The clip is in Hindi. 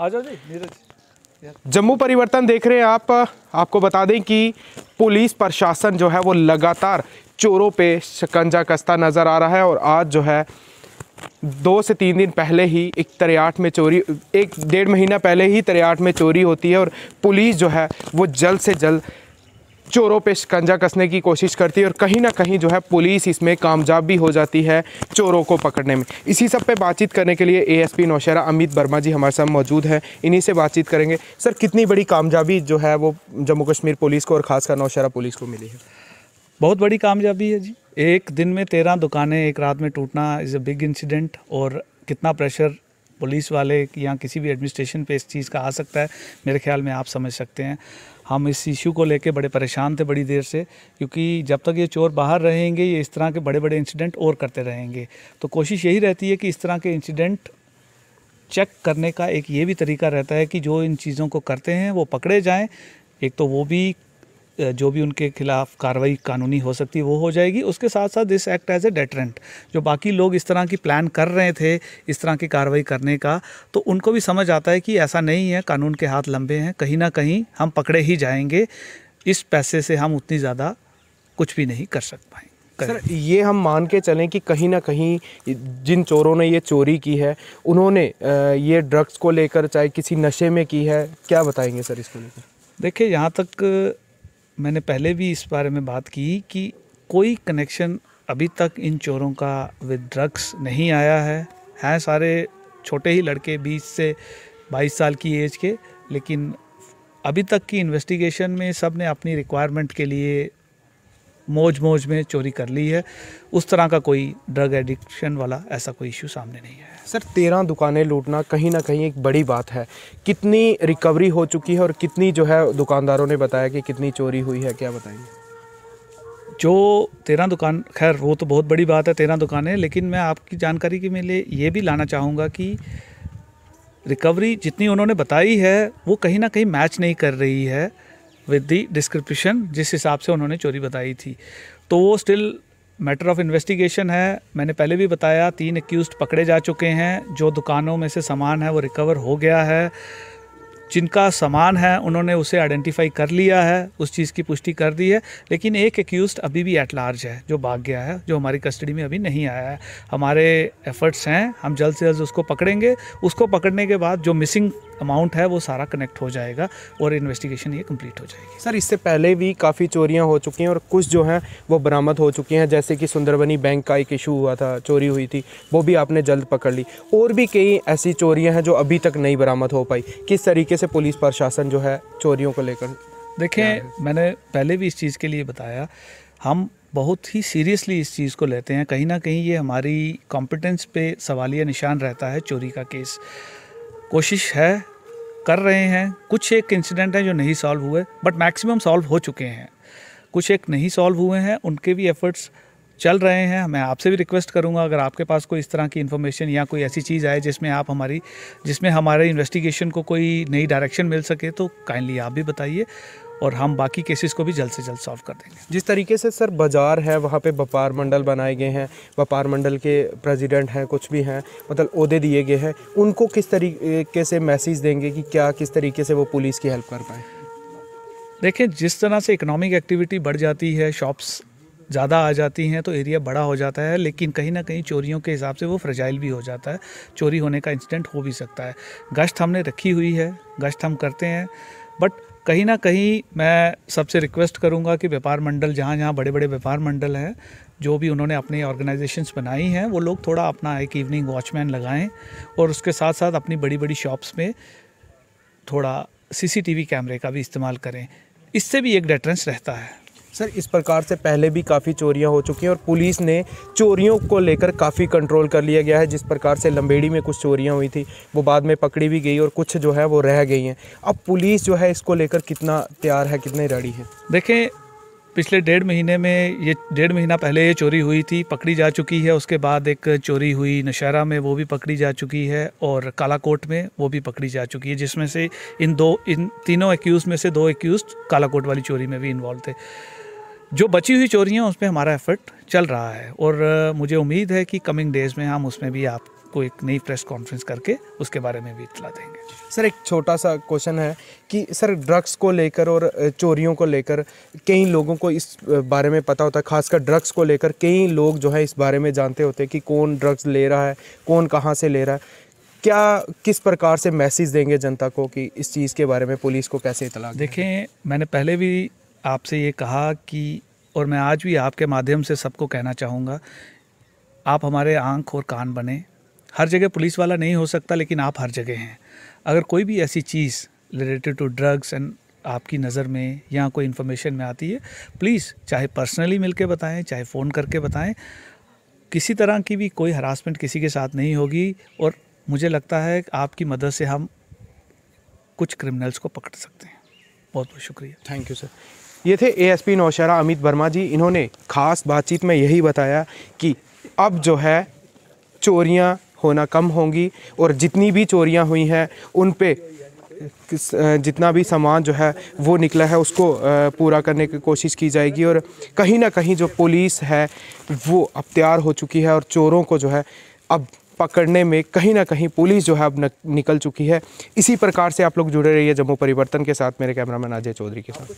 आ जाओ जी नीरज जम्मू परिवर्तन देख रहे हैं आप आपको बता दें कि पुलिस प्रशासन जो है वो लगातार चोरों पे शिकंजा कसता नज़र आ रहा है और आज जो है दो से तीन दिन पहले ही एक तरियाठ में चोरी एक डेढ़ महीना पहले ही तरेआट में चोरी होती है और पुलिस जो है वो जल्द से जल्द चोरों पे शिकंजा कसने की कोशिश करती है और कहीं ना कहीं जो है पुलिस इसमें कामयाब भी हो जाती है चोरों को पकड़ने में इसी सब पे बातचीत करने के लिए एएसपी नौशेरा अमित वर्मा जी हमारे साथ मौजूद हैं इन्हीं से बातचीत करेंगे सर कितनी बड़ी कामयाबी जो है वो जम्मू कश्मीर पुलिस को और ख़ासकर नौशेरा पुलिस को मिली है बहुत बड़ी कामयाबी है जी एक दिन में तेरह दुकानें एक रात में टूटना इज़ अ बिग इंसिडेंट और कितना प्रेशर पुलिस वाले या किसी भी एडमिनिस्ट्रेशन पे इस चीज़ का आ सकता है मेरे ख्याल में आप समझ सकते हैं हम इस इशू को लेके बड़े परेशान थे बड़ी देर से क्योंकि जब तक ये चोर बाहर रहेंगे ये इस तरह के बड़े बड़े इंसिडेंट और करते रहेंगे तो कोशिश यही रहती है कि इस तरह के इंसिडेंट चेक करने का एक ये भी तरीका रहता है कि जो इन चीज़ों को करते हैं वो पकड़े जाएं एक तो वो भी जो भी उनके खिलाफ कार्रवाई कानूनी हो सकती है वो हो जाएगी उसके साथ साथ this act as a deterrent जो बाकी लोग इस तरह की प्लान कर रहे थे इस तरह की कार्रवाई करने का तो उनको भी समझ आता है कि ऐसा नहीं है कानून के हाथ लंबे हैं कहीं ना कहीं हम पकड़े ही जाएंगे इस पैसे से हम उतनी ज़्यादा कुछ भी नहीं कर सक पाएंगे सर ये हम मान के चलें कि कहीं ना कहीं जिन चोरों ने ये चोरी की है उन्होंने ये ड्रग्स को लेकर चाहे किसी नशे में की है क्या बताएंगे सर इसको लेकर देखिए यहाँ तक मैंने पहले भी इस बारे में बात की कि कोई कनेक्शन अभी तक इन चोरों का विद ड्रग्स नहीं आया है हैं सारे छोटे ही लड़के 20 से 22 साल की एज के लेकिन अभी तक की इन्वेस्टिगेशन में सब ने अपनी रिक्वायरमेंट के लिए मौज मौज में चोरी कर ली है उस तरह का कोई ड्रग एडिक्शन वाला ऐसा कोई इशू सामने नहीं है सर तेरह दुकानें लूटना कहीं ना कहीं एक बड़ी बात है कितनी रिकवरी हो चुकी है और कितनी जो है दुकानदारों ने बताया कि कितनी चोरी हुई है क्या बताइए जो तेरह दुकान खैर वो तो बहुत बड़ी बात है तेरह दुकानें लेकिन मैं आपकी जानकारी के मेरे ये भी लाना चाहूँगा कि रिकवरी जितनी उन्होंने बताई है वो कहीं ना कहीं मैच नहीं कर रही है विद दी डिस्क्रिप्शन जिस हिसाब से उन्होंने चोरी बताई थी तो वो स्टिल मैटर ऑफ इन्वेस्टिगेशन है मैंने पहले भी बताया तीन एक्यूज पकड़े जा चुके हैं जो दुकानों में से सामान है वो रिकवर हो गया है जिनका सामान है उन्होंने उसे आइडेंटिफाई कर लिया है उस चीज़ की पुष्टि कर दी है लेकिन एक एक्यूज अभी भी एट लार्ज है जो भाग गया है जो हमारी कस्टडी में अभी नहीं आया है हमारे एफर्ट्स हैं हम जल्द से जल्द उसको पकड़ेंगे उसको पकड़ने के बाद जो मिसिंग अमाउंट है वो सारा कनेक्ट हो जाएगा और इन्वेस्टिगेशन ये कंप्लीट हो जाएगी सर इससे पहले भी काफ़ी चोरियाँ हो चुकी हैं और कुछ जो हैं वो बरामद हो चुकी हैं जैसे कि सुंदरबनी बैंक का एक इशू हुआ था चोरी हुई थी वो भी आपने जल्द पकड़ ली और भी कई ऐसी चोरियाँ हैं जो अभी तक नहीं बरामद हो पाई किस तरीके से पुलिस प्रशासन जो है चोरियों को लेकर देखें मैंने पहले भी इस चीज़ के लिए बताया हम बहुत ही सीरियसली इस चीज़ को लेते हैं कहीं ना कहीं ये हमारी कॉम्पिटेंस पे सवालिया निशान रहता है चोरी का केस कोशिश है कर रहे हैं कुछ एक इंसिडेंट हैं जो नहीं सॉल्व हुए बट मैक्सिमम सॉल्व हो चुके हैं कुछ एक नहीं सॉल्व हुए हैं उनके भी एफर्ट्स चल रहे हैं मैं आपसे भी रिक्वेस्ट करूंगा अगर आपके पास कोई इस तरह की इन्फॉर्मेशन या कोई ऐसी चीज़ आए जिसमें आप हमारी जिसमें हमारे इन्वेस्टिगेशन को कोई नई डायरेक्शन मिल सके तो काइंडली आप भी बताइए और हम बाकी केसेस को भी जल्द से जल्द सॉल्व कर देंगे जिस तरीके से सर बाज़ार है वहाँ पे व्यापार मंडल बनाए गए हैं व्यापार मंडल के प्रेसिडेंट हैं कुछ भी हैं मतलब उहदे दिए गए हैं उनको किस तरीके से मैसेज देंगे कि क्या किस तरीके से वो पुलिस की हेल्प कर पाए देखें जिस तरह से इकोनॉमिक एक्टिविटी बढ़ जाती है शॉप्स ज़्यादा आ जाती हैं तो एरिया बड़ा हो जाता है लेकिन कहीं ना कहीं चोरियों के हिसाब से वो फ्रजाइल भी हो जाता है चोरी होने का इंसिडेंट हो भी सकता है गश्त हमने रखी हुई है गश्त हम करते हैं बट कहीं ना कहीं मैं सबसे रिक्वेस्ट करूंगा कि व्यापार मंडल जहाँ जहाँ बड़े बड़े व्यापार मंडल हैं जो भी उन्होंने अपनी ऑर्गेनाइजेशंस बनाई हैं वो लोग थोड़ा अपना एक इवनिंग वॉचमैन लगाएं और उसके साथ साथ अपनी बड़ी बड़ी शॉप्स में थोड़ा सीसीटीवी कैमरे का भी इस्तेमाल करें इससे भी एक डेटरेंस रहता है सर इस प्रकार से पहले भी काफ़ी चोरियां हो चुकी हैं और पुलिस ने चोरियों को लेकर काफ़ी कंट्रोल कर लिया गया है जिस प्रकार से लंबेड़ी में कुछ चोरियां हुई थी वो बाद में पकड़ी भी गई और कुछ जो है वो रह गई हैं अब पुलिस जो है इसको लेकर कितना तैयार है कितने रेडी है देखें पिछले डेढ़ महीने में ये डेढ़ महीना पहले ये चोरी हुई थी पकड़ी जा चुकी है उसके बाद एक चोरी हुई नशहरा में वो भी पकड़ी जा चुकी है और कालाकोट में वो भी पकड़ी जा चुकी है जिसमें से इन दो इन तीनों एक्यूज़ में से दो एक्यूज़ कालाकोट वाली चोरी में भी इन्वॉल्व थे जो बची हुई चोरियाँ उस पर हमारा एफर्ट चल रहा है और मुझे उम्मीद है कि कमिंग डेज़ में हम उसमें भी आप को एक नई प्रेस कॉन्फ्रेंस करके उसके बारे में भी इतला देंगे सर एक छोटा सा क्वेश्चन है कि सर ड्रग्स को लेकर और चोरियों को लेकर कई लोगों को इस बारे में पता होता है खासकर ड्रग्स को लेकर कई लोग जो है इस बारे में जानते होते हैं कि कौन ड्रग्स ले रहा है कौन कहाँ से ले रहा है क्या किस प्रकार से मैसेज देंगे जनता को कि इस चीज़ के बारे में पुलिस को कैसे इतला देखें मैंने पहले भी आपसे ये कहा कि और मैं आज भी आपके माध्यम से सबको कहना चाहूँगा आप हमारे आँख और कान बने हर जगह पुलिस वाला नहीं हो सकता लेकिन आप हर जगह हैं अगर कोई भी ऐसी चीज़ रिलेटेड टू ड्रग्स एंड आपकी नज़र में या कोई इन्फॉर्मेशन में आती है प्लीज़ चाहे पर्सनली मिल के बताएँ चाहे फ़ोन करके बताएं किसी तरह की भी कोई हरासमेंट किसी के साथ नहीं होगी और मुझे लगता है आपकी मदद से हम कुछ क्रिमिनल्स को पकड़ सकते हैं बहुत बहुत शुक्रिया थैंक यू सर ये थे एएसपी नौशहरा अमित वर्मा जी इन्होंने ख़ास बातचीत में यही बताया कि अब जो है चोरियाँ होना कम होंगी और जितनी भी चोरियाँ हुई हैं उन पे जितना भी सामान जो है वो निकला है उसको पूरा करने की कोशिश की जाएगी और कहीं ना कहीं जो पुलिस है वो अब तैयार हो चुकी है और चोरों को जो है अब पकड़ने में कहीं ना कहीं पुलिस जो है अब निकल चुकी है इसी प्रकार से आप लोग जुड़े रहिए जम्मू परिवर्तन के साथ मेरे कैमरामैन अजय चौधरी के साथ